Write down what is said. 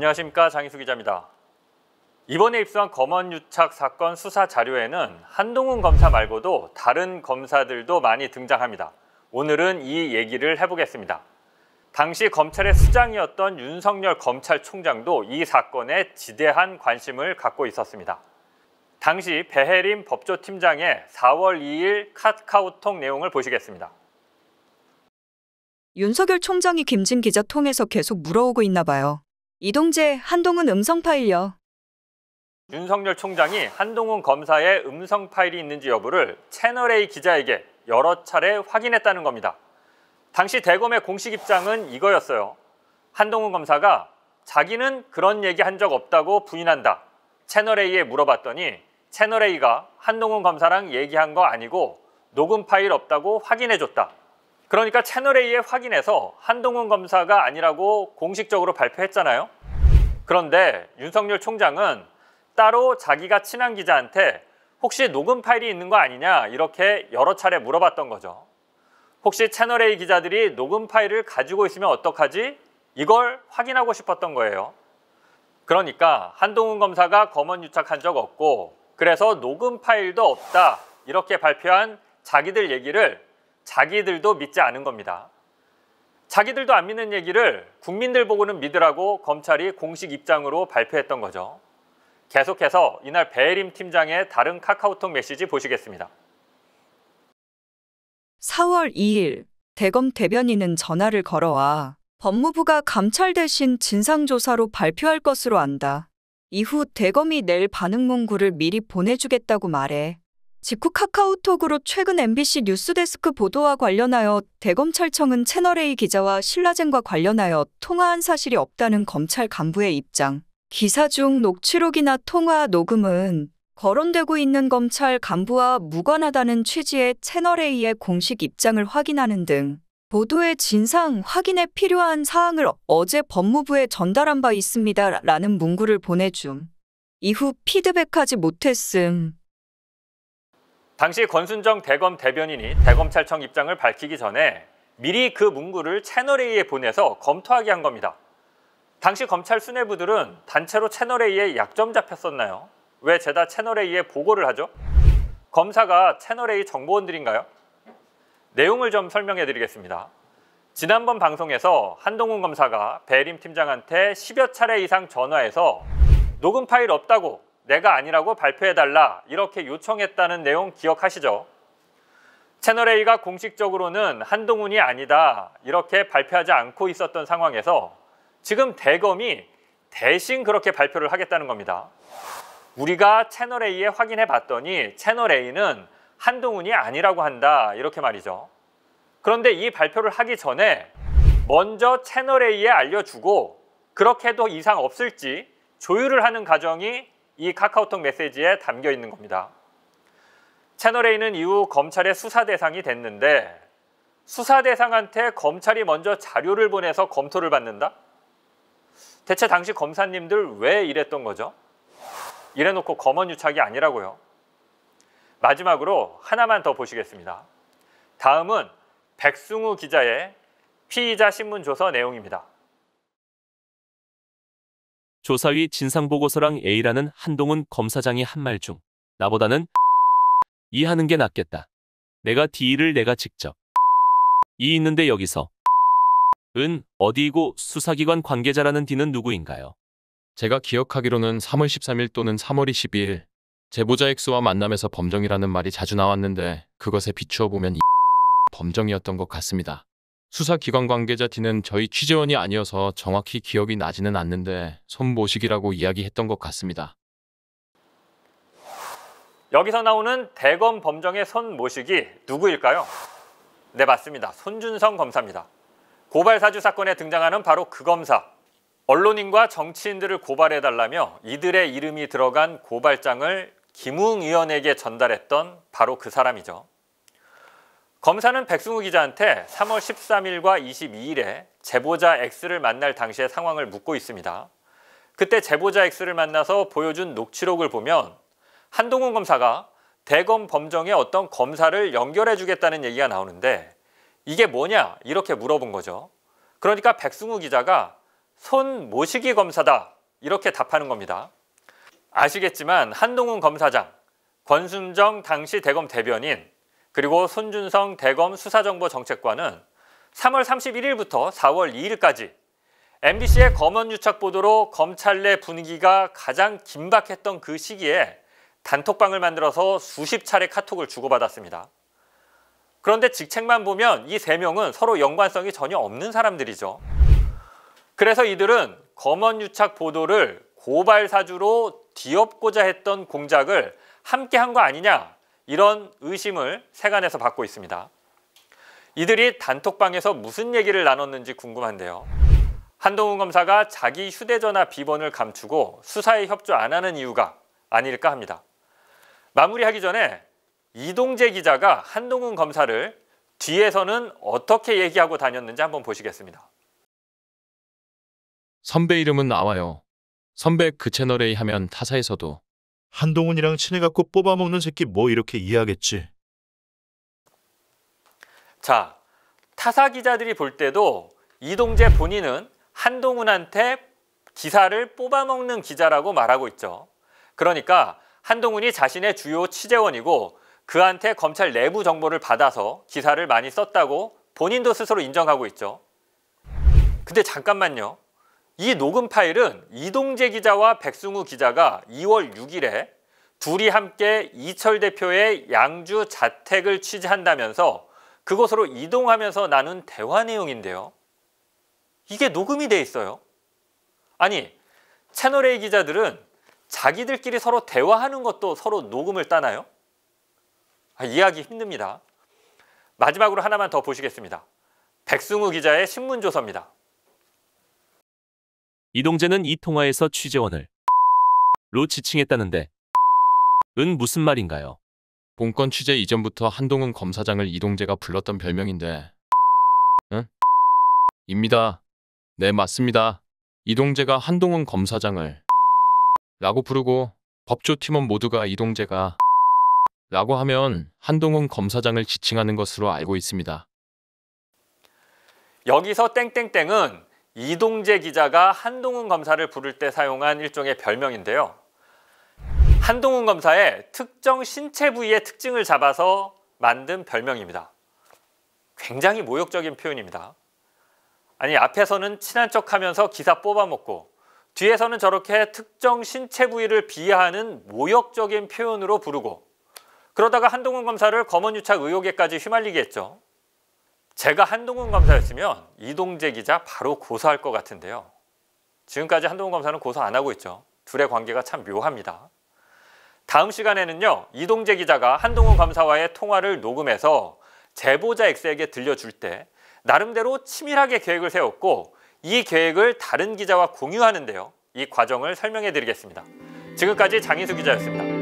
안녕하십니까 장희수 기자입니다. 이번에 입수한 검언 유착 사건 수사 자료에는 한동훈 검사 말고도 다른 검사들도 많이 등장합니다. 오늘은 이 얘기를 해보겠습니다. 당시 검찰의 수장이었던 윤석열 검찰총장도 이 사건에 지대한 관심을 갖고 있었습니다. 당시 배혜림 법조팀장의 4월 2일 카카오톡 내용을 보시겠습니다. 윤석열 총장이 김진 기자 통해서 계속 물어오고 있나 봐요. 이동재, 한동훈 음성 파일요. 윤석열 총장이 한동훈 검사의 음성 파일이 있는지 여부를 채널A 기자에게 여러 차례 확인했다는 겁니다. 당시 대검의 공식 입장은 이거였어요. 한동훈 검사가 자기는 그런 얘기 한 적 없다고 부인한다. 채널A에 물어봤더니 채널A가 한동훈 검사랑 얘기한 거 아니고 녹음 파일 없다고 확인해줬다. 그러니까 채널A에 확인해서 한동훈 검사가 아니라고 공식적으로 발표했잖아요. 그런데 윤석열 총장은 따로 자기가 친한 기자한테 혹시 녹음 파일이 있는 거 아니냐 이렇게 여러 차례 물어봤던 거죠. 혹시 채널A 기자들이 녹음 파일을 가지고 있으면 어떡하지? 이걸 확인하고 싶었던 거예요. 그러니까 한동훈 검사가 검언 유착한 적 없고 그래서 녹음 파일도 없다 이렇게 발표한 자기들 얘기를 자기들도 믿지 않은 겁니다. 자기들도 안 믿는 얘기를 국민들 보고는 믿으라고 검찰이 공식 입장으로 발표했던 거죠. 계속해서 이날 배혜림 팀장의 다른 카카오톡 메시지 보시겠습니다. 4월 2일 대검 대변인은 전화를 걸어와 법무부가 감찰 대신 진상조사로 발표할 것으로 안다. 이후 대검이 낼 반응 문구를 미리 보내주겠다고 말해 직후 카카오톡으로 최근 MBC 뉴스데스크 보도와 관련하여 대검찰청은 채널A 기자와 신라젠과 관련하여 통화한 사실이 없다는 검찰 간부의 입장. 기사 중 녹취록이나 통화 녹음은 거론되고 있는 검찰 간부와 무관하다는 취지의 채널A의 공식 입장을 확인하는 등 보도의 진상 확인에 필요한 사항을 어제 법무부에 전달한 바 있습니다. 라는 문구를 보내줌. 이후 피드백하지 못했음. 당시 권순정 대검 대변인이 대검찰청 입장을 밝히기 전에 미리 그 문구를 채널A에 보내서 검토하게 한 겁니다. 당시 검찰 수뇌부들은 단체로 채널A에 약점 잡혔었나요? 왜죄다 채널A에 보고를 하죠? 검사가 채널A 정보원들인가요? 내용을 좀 설명해 드리겠습니다. 지난번 방송에서 한동훈 검사가 배림 팀장한테 10여 차례 이상 전화해서 녹음 파일 없다고 내가 아니라고 발표해달라 이렇게 요청했다는 내용 기억하시죠? 채널A가 공식적으로는 한동훈이 아니다 이렇게 발표하지 않고 있었던 상황에서 지금 대검이 대신 그렇게 발표를 하겠다는 겁니다. 우리가 채널A에 확인해 봤더니 채널A는 한동훈이 아니라고 한다 이렇게 말이죠. 그런데 이 발표를 하기 전에 먼저 채널A에 알려주고 그렇게 해도 이상 없을지 조율을 하는 과정이 이 카카오톡 메시지에 담겨 있는 겁니다. 채널A는 이후 검찰의 수사 대상이 됐는데 수사 대상한테 검찰이 먼저 자료를 보내서 검토를 받는다? 대체 당시 검사님들 왜 이랬던 거죠? 이래놓고 검언유착이 아니라고요. 마지막으로 하나만 더 보시겠습니다. 다음은 백승우 기자의 피의자 신문조서 내용입니다. 조사위 진상보고서랑 A라는 한동훈 검사장이 한 말 중 나보다는 이 하는 게 낫겠다. 내가 D를 내가 직접 이 있는데 여기서 은 어디이고 수사기관 관계자라는 D는 누구인가요? 제가 기억하기로는 3월 13일 또는 3월 22일 제보자 X와 만남에서 범정이라는 말이 자주 나왔는데 그것에 비추어 보면 범정이었던 것 같습니다. 수사기관 관계자 D는 저희 취재원이 아니어서 정확히 기억이 나지는 않는데 손모식이라고 이야기했던 것 같습니다. 여기서 나오는 대검 범정의 손모식이 누구일까요? 네, 맞습니다. 손준성 검사입니다. 고발 사주 사건에 등장하는 바로 그 검사. 언론인과 정치인들을 고발해달라며 이들의 이름이 들어간 고발장을 김웅 의원에게 전달했던 바로 그 사람이죠. 검사는 백승우 기자한테 3월 13일과 22일에 제보자 X를 만날 당시의 상황을 묻고 있습니다. 그때 제보자 X를 만나서 보여준 녹취록을 보면 한동훈 검사가 대검 범정에 어떤 검사를 연결해 주겠다는 얘기가 나오는데 이게 뭐냐 이렇게 물어본 거죠. 그러니까 백승우 기자가 손 모시기 검사다 이렇게 답하는 겁니다. 아시겠지만 한동훈 검사장, 권순정 당시 대검 대변인, 그리고 손준성 대검 수사정보정책관은 3월 31일부터 4월 2일까지 MBC의 검언 유착 보도로 검찰 내 분위기가 가장 긴박했던 그 시기에 단톡방을 만들어서 수십 차례 카톡을 주고받았습니다. 그런데 직책만 보면 이 세 명은 서로 연관성이 전혀 없는 사람들이죠. 그래서 이들은 검언 유착 보도를 고발 사주로 뒤엎고자 했던 공작을 함께 한 거 아니냐 이런 의심을 세간에서 받고 있습니다. 이들이 단톡방에서 무슨 얘기를 나눴는지 궁금한데요. 한동훈 검사가 자기 휴대전화 비번을 감추고 수사에 협조 안 하는 이유가 아닐까 합니다. 마무리하기 전에 이동재 기자가 한동훈 검사를 뒤에서는 어떻게 얘기하고 다녔는지 한번 보시겠습니다. 선배 이름은 나와요. 선배 그 채널A 하면 타사에서도 한동훈이랑 친해갖고 뽑아먹는 새끼 뭐 이렇게 이해하겠지. 자, 타사 기자들이 볼 때도 이동재 본인은 한동훈한테 기사를 뽑아먹는 기자라고 말하고 있죠. 그러니까 한동훈이 자신의 주요 취재원이고 그한테 검찰 내부 정보를 받아서 기사를 많이 썼다고 본인도 스스로 인정하고 있죠. 근데 잠깐만요. 이 녹음 파일은 이동재 기자와 백승우 기자가 2월 6일에 둘이 함께 이철 대표의 양주 자택을 취재한다면서 그곳으로 이동하면서 나눈 대화 내용인데요. 이게 녹음이 돼 있어요. 아니, 채널A 기자들은 자기들끼리 서로 대화하는 것도 서로 녹음을 따나요? 아, 이해하기 힘듭니다. 마지막으로 하나만 더 보시겠습니다. 백승우 기자의 신문조서입니다. 이동재는 이 통화에서 취재원을 로 지칭했다는데 은 무슨 말인가요? 본건 취재 이전부터 한동훈 검사장을 이동재가 불렀던 별명인데 응? 입니다. 네 맞습니다. 이동재가 한동훈 검사장을 라고 부르고 법조팀원 모두가 이동재가 라고 하면 한동훈 검사장을 지칭하는 것으로 알고 있습니다. 여기서 땡땡땡은 이동재 기자가 한동훈 검사를 부를 때 사용한 일종의 별명인데요. 한동훈 검사의 특정 신체 부위의 특징을 잡아서 만든 별명입니다. 굉장히 모욕적인 표현입니다. 아니 앞에서는 친한 척하면서 기사 뽑아먹고 뒤에서는 저렇게 특정 신체 부위를 비하하는 모욕적인 표현으로 부르고 그러다가 한동훈 검사를 검언유착 의혹에까지 휘말리게 했죠. 제가 한동훈 검사였으면 이동재 기자 바로 고소할 것 같은데요. 지금까지 한동훈 검사는 고소 안 하고 있죠. 둘의 관계가 참 묘합니다. 다음 시간에는요. 이동재 기자가 한동훈 검사와의 통화를 녹음해서 제보자 X에게 들려줄 때 나름대로 치밀하게 계획을 세웠고 이 계획을 다른 기자와 공유하는데요. 이 과정을 설명해 드리겠습니다. 지금까지 장인수 기자였습니다.